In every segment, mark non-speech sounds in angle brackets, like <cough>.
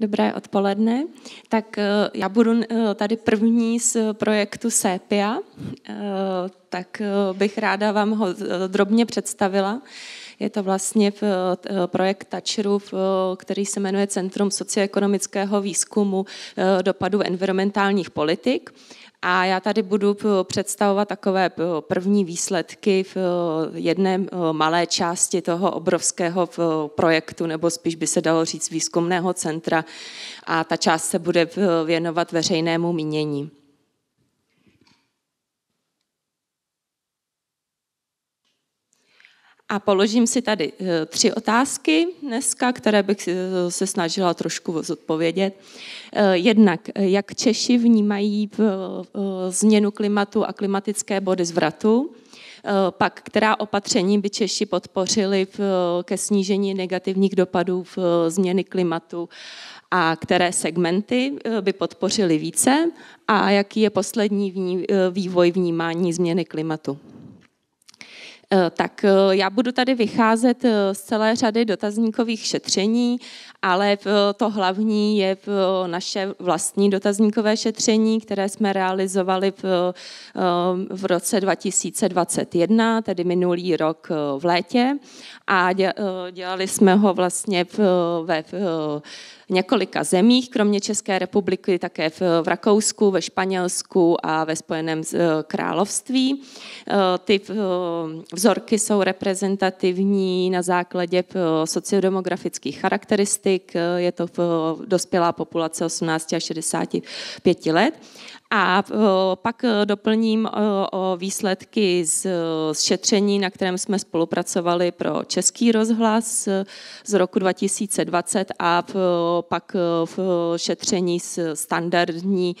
Dobré odpoledne. Tak eh, já budu eh, tady první z projektu Sepia, eh, tak bych ráda vám ho drobně představila. Je to vlastně projekt Tačru, který se jmenuje Centrum socioekonomického výzkumu dopadu environmentálních politik. A já tady budu eh, představovat takové eh, první výsledky v eh, jedné malé části toho obrovského projektu, nebo spíš by se dalo říct výzkumného centra. A ta část se bude věnovat veřejnému mínění. A položím si tady eh, tři otázky dneska, které bych eh, se snažila trošku zodpovědět. Eh, jednak, jak Češi vnímají změnu klimatu a klimatické body zvratu? Pak, která opatření by Češi podpořili ke snížení negativních dopadů v změny klimatu a které segmenty by podpořili více? A jaký je poslední vývoj vnímání změny klimatu? Eh, tak eh, já budu tady vycházet eh, z celé řady dotazníkových šetření, ale to hlavní je naše vlastní dotazníkové šetření, které jsme realizovali v, v roce 2021, tedy minulý rok v létě. A dělali jsme ho vlastně ve několika zemích, kromě České republiky, také v, v Rakousku, ve Španělsku a ve Spojeném eh, království. Eh, ty eh, vzorky jsou reprezentativní na základě sociodemografických charakteristik, je to dospělá populace 18 až 65 let. A eh, pak eh, doplním eh, o výsledky z, šetření, na kterém jsme spolupracovali pro Český rozhlas z roku 2020 a pak v šetření s standardní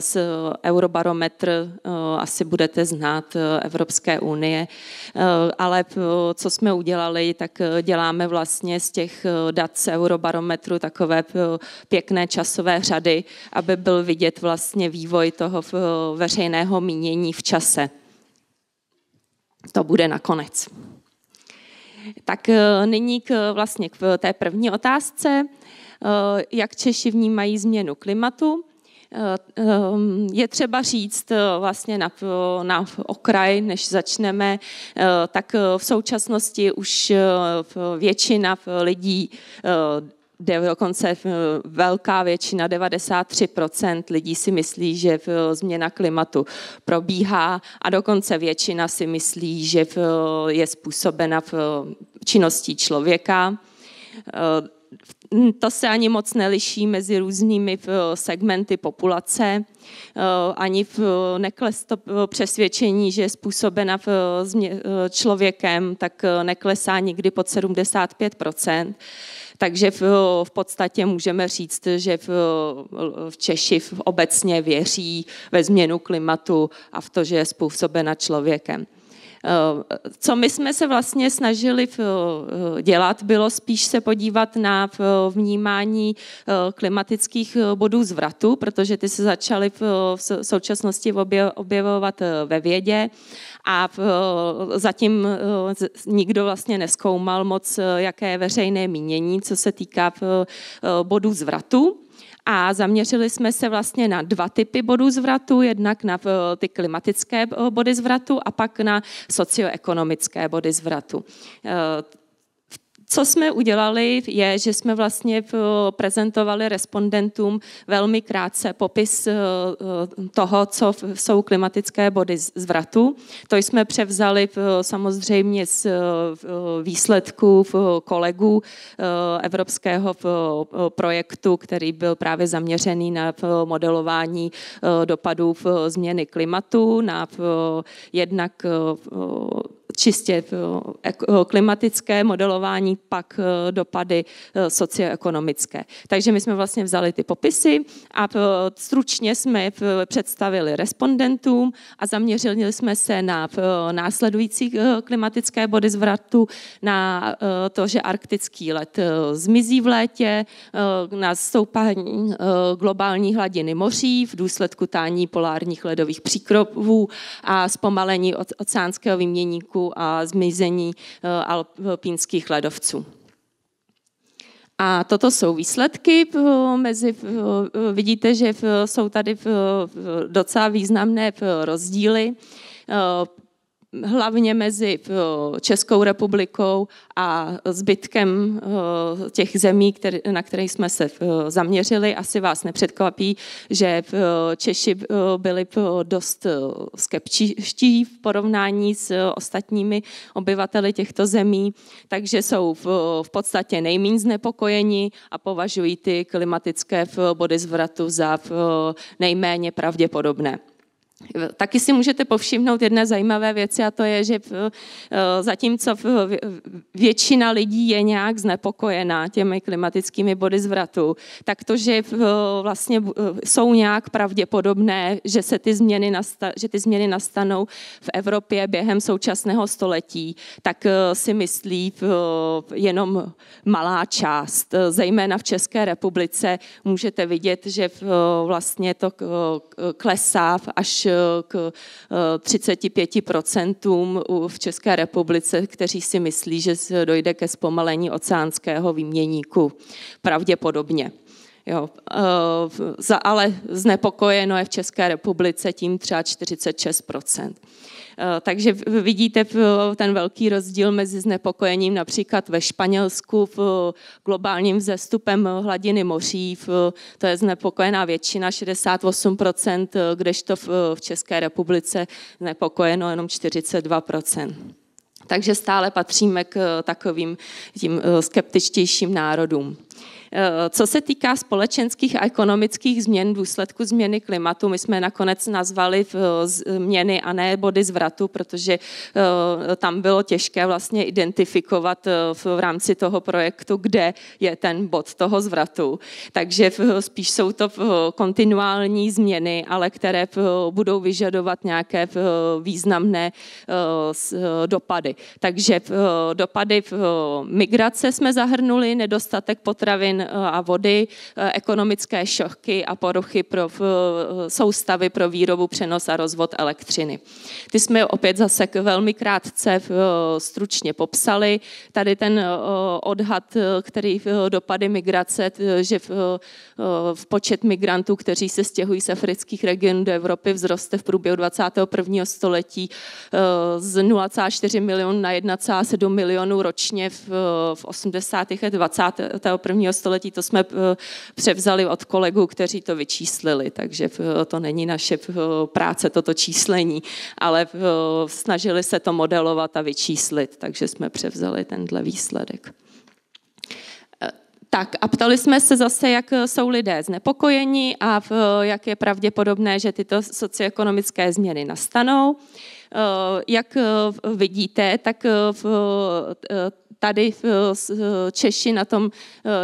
z Eurobarometr, asi budete znát Evropské unie, ale co jsme udělali, tak děláme vlastně z těch dat z Eurobarometru takové pěkné časové řady, aby byl vidět vlastně vývoj toho veřejného mínění v čase. To bude nakonec. Tak e, nyní k, vlastně k té první otázce, e, jak Češi vnímají změnu klimatu. E, je třeba říct vlastně na, na okraj, než začneme, tak v současnosti už většina lidí dokonce eh, velká většina, 93% lidí si myslí, že eh, změna klimatu probíhá a dokonce většina si myslí, že eh, je způsobena činností člověka. Hm, to se ani moc neliší mezi různými eh, segmenty populace, eh, ani v eh, nekles to přesvědčení, že je způsobena člověkem, tak neklesá nikdy pod 75 takže v, v podstatě můžeme říct, že v, v Češi obecně věří ve změnu klimatu a v to, že je způsobena člověkem. Eh, co my jsme se vlastně snažili eh, dělat, bylo spíš se podívat na eh, vnímání klimatických bodů zvratu, protože ty se začaly v současnosti objevovat ve vědě a zatím nikdo vlastně neskoumal moc, jaké je veřejné mínění, co se týká bodů zvratu a zaměřili jsme se vlastně na dva typy bodů zvratu, jednak na eh, ty klimatické eh, body zvratu a pak na socioekonomické body zvratu. Eh, co jsme udělali, je, že jsme vlastně eh, prezentovali respondentům velmi krátce popis eh, eh, toho, co jsou klimatické body zvratu. To jsme převzali samozřejmě z výsledků kolegů evropského projektu, který byl právě zaměřený na modelování dopadů změny klimatu, na jednak čistě eh, eh, klimatické modelování, pak eh, dopady socioekonomické. Takže my jsme vlastně vzali ty popisy a stručně jsme představili respondentům a zaměřili jsme se na následující klimatické body zvratu, na to, že arktický let zmizí v létě, na stoupání globální hladiny moří v důsledku tání polárních ledových příkrovů a zpomalení oceánského výměníku úpadku a zmizení eh, alpínských ledovců. A toto jsou výsledky. Eh, mezi, eh, vidíte, že jsou tady docela významné rozdíly hlavně mezi eh, Českou republikou a zbytkem eh, těch zemí, na které jsme se eh, zaměřili. Asi vás nepředkvapí, že Češi byli dost skeptičtí v porovnání s ostatními obyvateli těchto zemí, takže jsou v podstatě nejméně znepokojeni a považují ty klimatické body zvratu za nejméně pravděpodobné. Taky si můžete povšimnout jedné zajímavé věci a to je, že eh, zatímco většina lidí je nějak znepokojená těmi klimatickými body zvratu, tak to, že eh, vlastně eh, jsou nějak pravděpodobné, že, se ty změny nasta- že ty změny nastanou v Evropě během současného století, tak si myslí jenom malá část. Zejména v České republice můžete vidět, že vlastně to klesá až Eh, k 35% eh, v České republice, kteří si myslí, že dojde ke zpomalení oceánského výměníku. Pravděpodobně. Jo, eh, za, ale znepokojeno je v České republice tím třeba 46 eh, takže vidíte ten velký rozdíl mezi znepokojením například ve Španělsku v globálním vzestupem hladiny moří, v, to je znepokojená většina 68%, eh, kdežto v, v České republice znepokojeno jenom 42%. Takže stále patříme k takovým tím skeptičtějším národům. Eh, co se týká společenských a ekonomických změn v důsledku změny klimatu, my jsme nakonec nazvali v eh, změny a ne body zvratu, protože eh, tam bylo těžké vlastně identifikovat v rámci toho projektu, kde je ten bod toho zvratu. Takže spíš jsou to kontinuální změny, ale které budou vyžadovat nějaké významné dopady. Takže dopady migrace jsme zahrnuli, nedostatek potravin, Eh, a vody, eh, ekonomické šoky a poruchy pro eh, soustavy pro výrobu, přenos a rozvod elektřiny. Ty jsme opět zase velmi krátce stručně popsali. Tady ten odhad, který dopady migrace, že v počet migrantů, kteří se stěhují z afrických regionů do Evropy, vzroste v průběhu 21. století z 0,4 milionů na 1,7 milionů ročně v 80. a 21. století století, to jsme eh, převzali od kolegů, kteří to vyčíslili, takže eh, to není naše eh, práce, toto číslení, ale snažili se to modelovat a vyčíslit, takže jsme převzali tenhle výsledek. Tak a ptali jsme se zase, jak jsou lidé znepokojeni a jak je pravděpodobné, že tyto socioekonomické změny nastanou. Jak vidíte, tak v tady eh, eh, Češi na tom,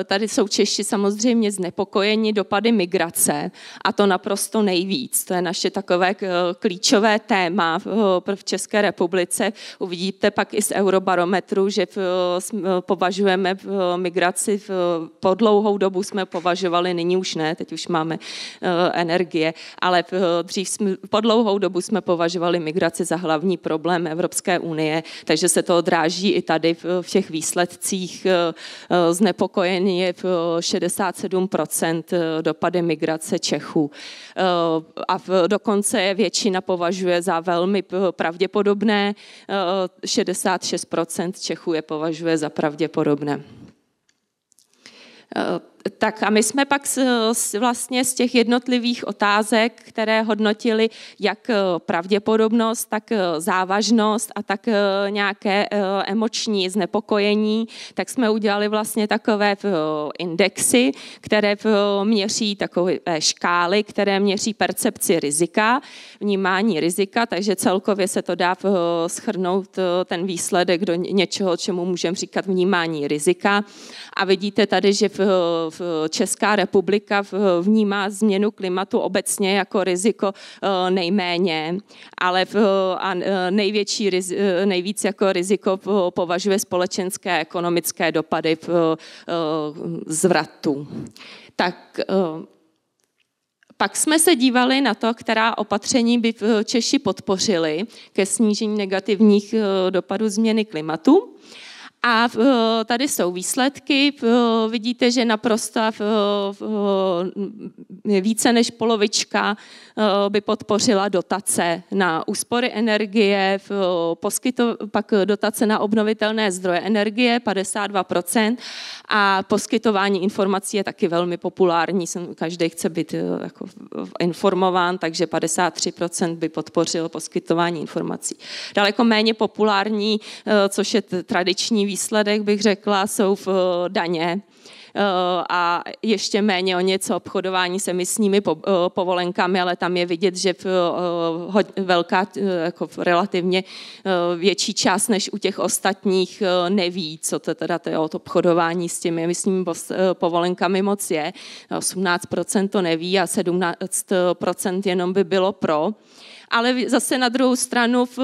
eh, tady jsou Češi samozřejmě znepokojeni dopady migrace a to naprosto nejvíc. To je naše takové klíčové téma v České republice. Uvidíte pak i z Eurobarometru, že považujeme v migraci po dlouhou dobu jsme považovali, nyní už ne, teď už máme energie, ale dřív jsme, po dlouhou dobu jsme považovali migraci za hlavní problém Evropské unie, takže se to odráží i tady v těch těch výsledcích eh, eh, znepokojen je 67 eh, dopady migrace Čechů. A dokonce je většina považuje za velmi pravděpodobné, 66 Čechů je považuje za pravděpodobné tak a my jsme pak z, z, vlastně z těch jednotlivých otázek, které hodnotili jak eh, pravděpodobnost, tak eh, závažnost a tak eh, nějaké emoční znepokojení, tak jsme udělali vlastně takové indexy, které měří takové škály, které měří percepci rizika, vnímání rizika, takže celkově se to dá schrnout ten výsledek do něčeho, čemu můžeme říkat vnímání rizika. A vidíte tady, že v Česká republika vnímá změnu klimatu obecně jako riziko eh, nejméně, ale v, a eh, největší, eh, nejvíc jako riziko považuje společenské a ekonomické dopady v zvratu. Tak pak jsme se dívali na to, která opatření by Češi podpořili ke snížení negativních dopadů změny klimatu. A eh, tady jsou výsledky. Eh, vidíte, že naprosto eh, více než polovička by podpořila dotace na úspory energie, pak dotace na obnovitelné zdroje energie 52% a poskytování informací je taky velmi populární. Každý chce být jako informován, takže 53% by podpořilo poskytování informací. Daleko méně populární, což je tradiční výsledek, bych řekla, jsou v eh, daně eh, a ještě méně o něco obchodování s emisními eh, povolenkami, ale tam je vidět, že velká, jako relativně větší část než u těch ostatních neví, co to teda to, jo, to obchodování s těmi emisními povolenkami moc je. 18% to neví a 17% jenom by bylo pro ale zase na druhou stranu v eh,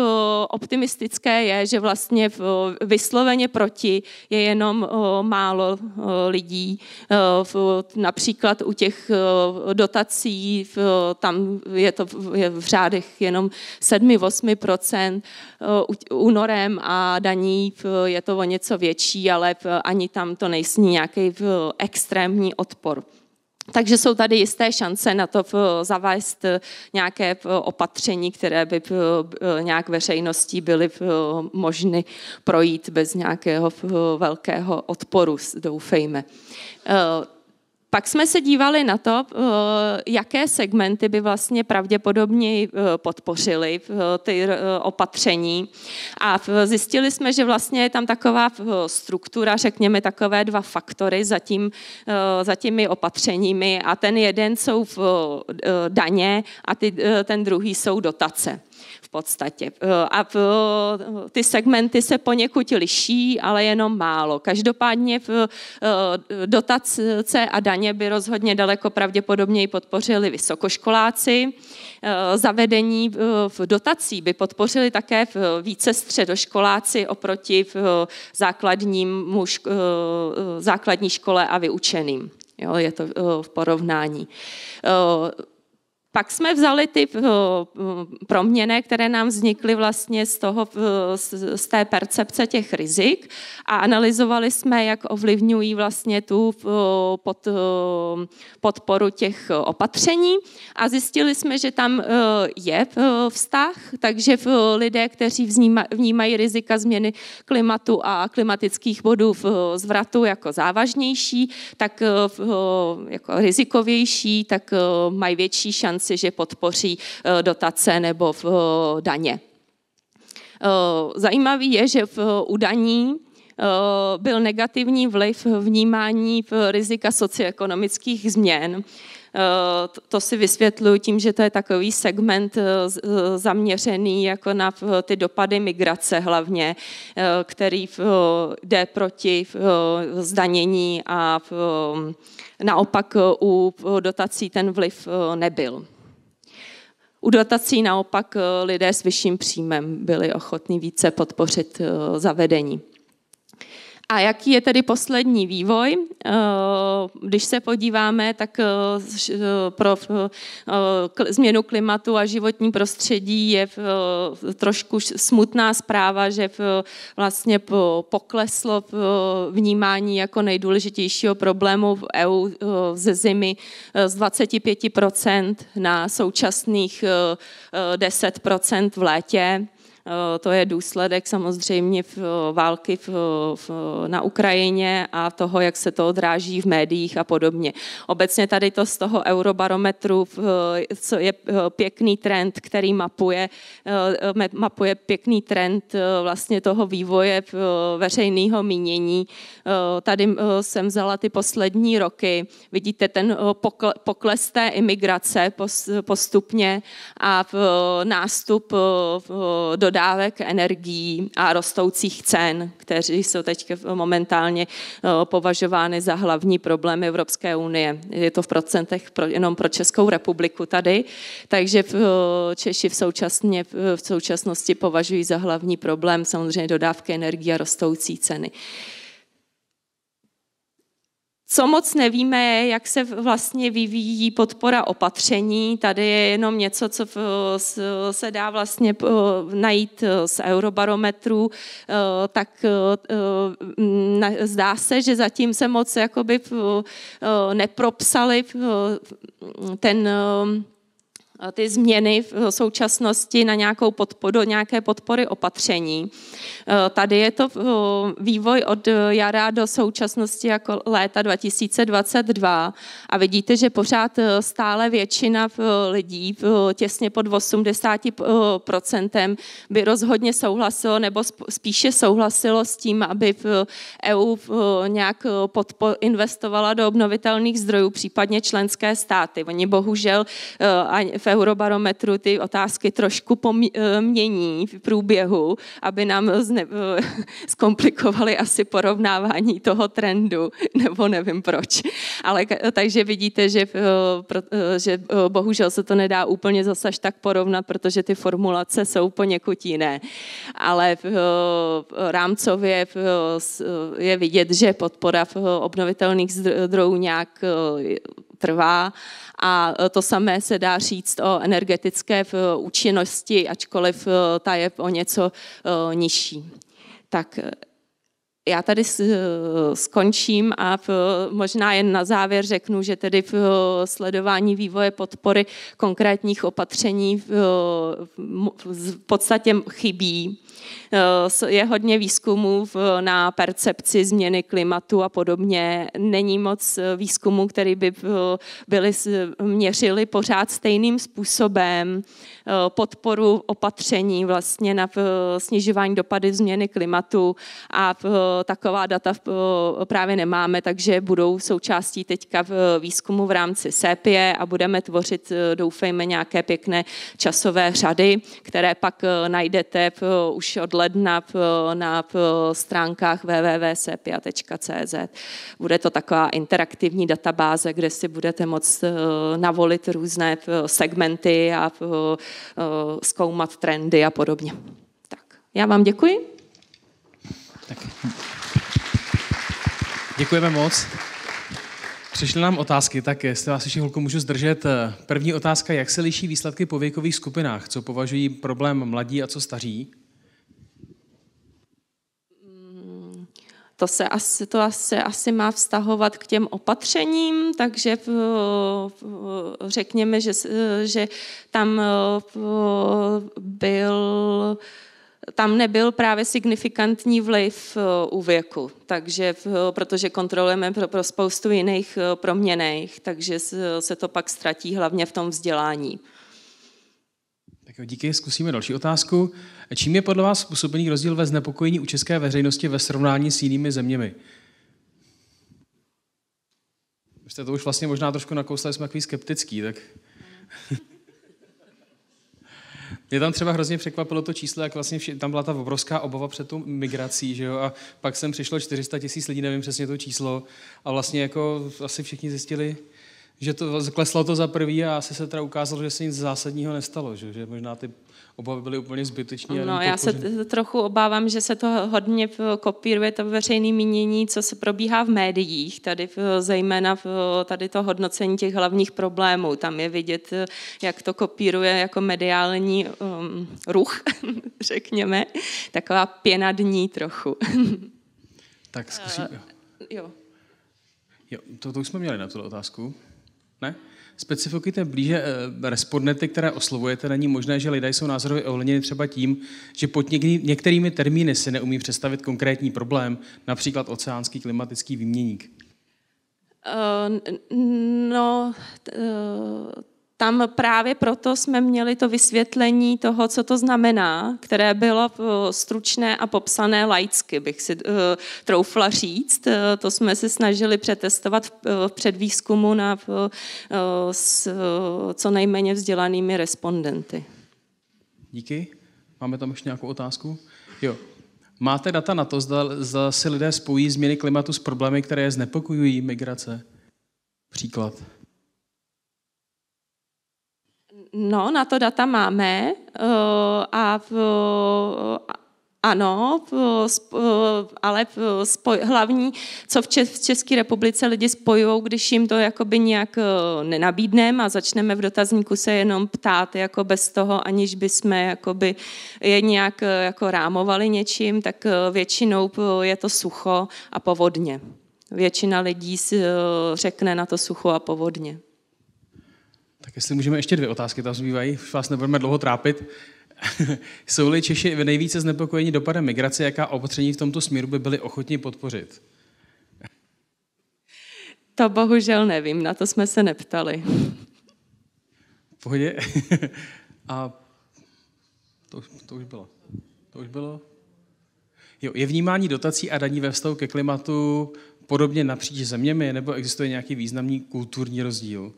optimistické je, že vlastně v eh, vysloveně proti je jenom eh, málo lidí. Například u těch dotací tam je to v řádech jenom 7-8%, u norem a daní je to o něco větší, ale ani tam to nejsní nějaký extrémní odpor. Takže jsou tady jisté šance na to eh, zavést eh, nějaké eh, opatření, které by nějak veřejností byly možny projít bez nějakého velkého odporu, doufejme. Pak jsme se dívali na to, eh, jaké segmenty by vlastně pravděpodobně eh, podpořily eh, ty opatření. A zjistili jsme, že vlastně je tam taková struktura, řekněme takové dva faktory za, tím, za těmi opatřeními a ten jeden jsou v daně a ty, ten druhý jsou dotace podstatě. Eh, a eh, ty segmenty se poněkud liší, ale jenom málo. Každopádně eh, dotace a daně by rozhodně daleko pravděpodobněji podpořili vysokoškoláci. Zavedení v dotací by podpořili také více středoškoláci oproti v základní škole a vyučeným. Jo, je to v porovnání. Pak jsme vzali ty eh, proměny, které nám vznikly vlastně z, toho, eh, z té percepce těch rizik a analyzovali jsme, jak ovlivňují vlastně tu eh, pod, podporu těch opatření a zjistili jsme, že tam je vztah, takže lidé, kteří vnímají rizika změny klimatu a klimatických bodů v zvratu jako závažnější, tak jako rizikovější, tak mají větší šanci šanci, že podpoří eh, dotace nebo v eh, daně. Eh, zajímavý je, že v udaní byl negativní vliv vnímání rizika socioekonomických změn. To si vysvětluji tím, že to je takový segment zaměřený jako na ty dopady migrace hlavně, který jde proti zdanění a naopak u dotací ten vliv nebyl. U dotací naopak eh, lidé s vyšším příjmem byli ochotní více podpořit eh, zavedení. A jaký je tedy poslední vývoj? Eh, když se podíváme, tak eh, eh, pro změnu klimatu a životní prostředí je trošku smutná zpráva, že vlastně pokleslo vnímání jako nejdůležitějšího problému v EU ze zimy z 25% na současných 10% v létě. Eh, to je důsledek samozřejmě v eh, války v, v, na Ukrajině a toho, jak se to odráží v médiích a podobně. Obecně tady to z toho eurobarometru eh, co je pěkný trend, který mapuje, mapuje pěkný trend vlastně toho vývoje veřejného mínění. Tady jsem vzala ty poslední roky. Vidíte ten pokles té imigrace postupně a nástup do dodávek energií a rostoucích cen, které jsou teď momentálně eh, považovány za hlavní problém Evropské unie. Je to v procentech pro, jenom pro Českou republiku tady, takže eh, Češi v, současně, eh, v současnosti považují za hlavní problém samozřejmě dodávky energie a rostoucí ceny. Co moc nevíme je, jak se vlastně vyvíjí podpora opatření. Tady je jenom něco, co se dá vlastně eh, najít eh, z eurobarometru, eh, tak zdá se, že zatím se moc jakoby nepropsali ten Eh, ty změny v současnosti na nějakou podporu, nějaké podpory opatření. Eh, tady je to eh, vývoj od jara do současnosti jako léta 2022 a vidíte, že pořád stále většina lidí těsně pod 80% by rozhodně souhlasilo nebo spíše souhlasilo s tím, aby v EU nějak podpo- investovala do obnovitelných zdrojů, případně členské státy. Oni bohužel v Eurobarometru ty otázky trošku eh, mění v průběhu, aby nám zne, eh, <laughs> zkomplikovali asi porovnávání toho trendu, <laughs> nebo nevím proč. Ale takže vidíte, že, eh, že bohužel se to nedá úplně zase až tak porovnat, protože ty formulace jsou poněkud jiné. Ale v rámcově je vidět, že podpora obnovitelných zdrojů nějak trvá a e, to samé se dá říct o energetické účinnosti, ačkoliv e, ta je o něco e, nižší. Tak já tady skončím a eh, možná jen na závěr řeknu, že tedy v eh, sledování vývoje podpory konkrétních opatření v eh, podstatě chybí. Je hodně výzkumů na percepci změny klimatu a podobně. Není moc výzkumů, který by byly, měřili pořád stejným způsobem podporu opatření vlastně na snižování dopady změny klimatu a v taková data právě nemáme, takže budou součástí teďka v výzkumu v rámci SEPIE a budeme tvořit, e, doufejme, nějaké pěkné časové řady, které pak e, najdete e, už od ledna na stránkách www.sepia.cz. Bude to taková interaktivní databáze, kde si budete moct navolit různé segmenty a zkoumat trendy a podobně. Tak, já vám děkuji. Tak. Děkujeme moc. Přišly nám otázky, tak jestli vás ještě holku můžu zdržet. Eh, první otázka, jak se liší výsledky po věkových skupinách? Co považují problém mladí a co staří? Mm, to se asi, to asi, asi má vztahovat k těm opatřením, takže eh, eh, řekněme, že, že tam byl tam nebyl právě signifikantní vliv eh, u věku, takže, eh, protože kontrolujeme pro, pro spoustu jiných eh, proměnejch, takže se to pak ztratí hlavně v tom vzdělání. Tak jo, díky, zkusíme další otázku. Čím je podle vás způsobený rozdíl ve znepokojení u české veřejnosti ve srovnání s jinými zeměmi? Jste to už vlastně možná trošku nakousli, jsme takový skeptický, tak... Mě tam třeba hrozně překvapilo to číslo, jak vlastně vši, tam byla ta obrovská obava před tou migrací, že jo, a pak sem přišlo 400 tisíc lidí, nevím přesně to číslo, a vlastně jako asi všichni zjistili, že to zkleslo to za prvý a asi se teda ukázalo, že se nic zásadního nestalo, že, že možná ty obavy byly úplně zbytečné. No, já se t- trochu obávám, že se to hodně kopíruje to veřejné mínění, co se probíhá v médiích, tady v, zejména v, tady to hodnocení těch hlavních problémů. Tam je vidět, jak to kopíruje jako mediální um, ruch, <laughs> řekněme. Taková pěna dní trochu. tak zkusíme. Uh, jo. jo to, to už jsme měli na tu otázku. Ne? Specifikujte blíže eh, respondenty, které oslovujete. Není možné, že lidé jsou názorově ovlivněni třeba tím, že pod některými termíny si neumí představit konkrétní problém, například oceánský klimatický výměník. Uh, no, t, eh, tam právě proto jsme měli to vysvětlení toho, co to znamená, které bylo eh, stručné a popsané laicky, bych si eh, troufla říct. Eh, to jsme se snažili přetestovat v předvýzkumu na, s co nejméně vzdělanými respondenty. Díky. Máme tam ještě nějakou otázku? Jo. Máte data na to, zda, zda si lidé spojí změny klimatu s problémy, které znepokojují migrace? Příklad. No, na to data máme eh, a v, eh, ano, eh, ale spoj, hlavní, co v České republice lidi spojují, když jim to jakoby nějak nenabídneme a začneme v dotazníku se jenom ptát, jako bez toho, aniž by jsme jakoby je nějak jako rámovali něčím, tak většinou je to sucho a povodně. Většina lidí řekne na to sucho a povodně. Tak jestli můžeme ještě dvě otázky, tam zbývají, už vás nebudeme dlouho trápit. <laughs> Jsou-li Češi nejvíce znepokojení dopadem migrace, jaká opatření v tomto směru by byli ochotni podpořit? To bohužel nevím, na to jsme se neptali. V pohodě. <laughs> A to, to už bylo. To už bylo. Jo, je vnímání dotací a daní ve vztahu ke klimatu podobně napříč zeměmi, nebo existuje nějaký významný kulturní rozdíl?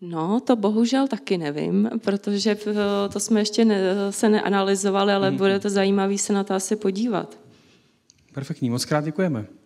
No, to bohužel taky nevím, protože eh, to jsme ještě ne, se neanalizovali, ale mm. bude to zajímavé se na to asi podívat. Perfektní, moc krát děkujeme.